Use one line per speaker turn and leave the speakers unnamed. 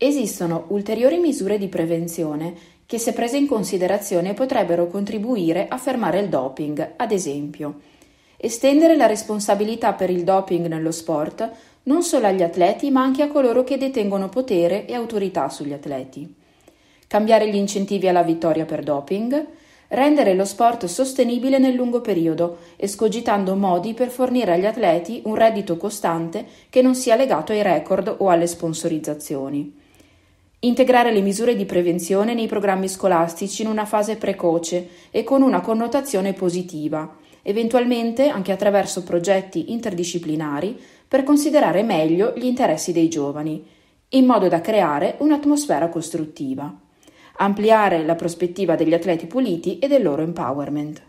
Esistono ulteriori misure di prevenzione che se prese in considerazione potrebbero contribuire a fermare il doping, ad esempio estendere la responsabilità per il doping nello sport non solo agli atleti ma anche a coloro che detengono potere e autorità sugli atleti, cambiare gli incentivi alla vittoria per doping, rendere lo sport sostenibile nel lungo periodo, escogitando modi per fornire agli atleti un reddito costante che non sia legato ai record o alle sponsorizzazioni Integrare le misure di prevenzione nei programmi scolastici in una fase precoce e con una connotazione positiva, eventualmente anche attraverso progetti interdisciplinari per considerare meglio gli interessi dei giovani, in modo da creare un'atmosfera costruttiva. Ampliare la prospettiva degli atleti puliti e del loro empowerment.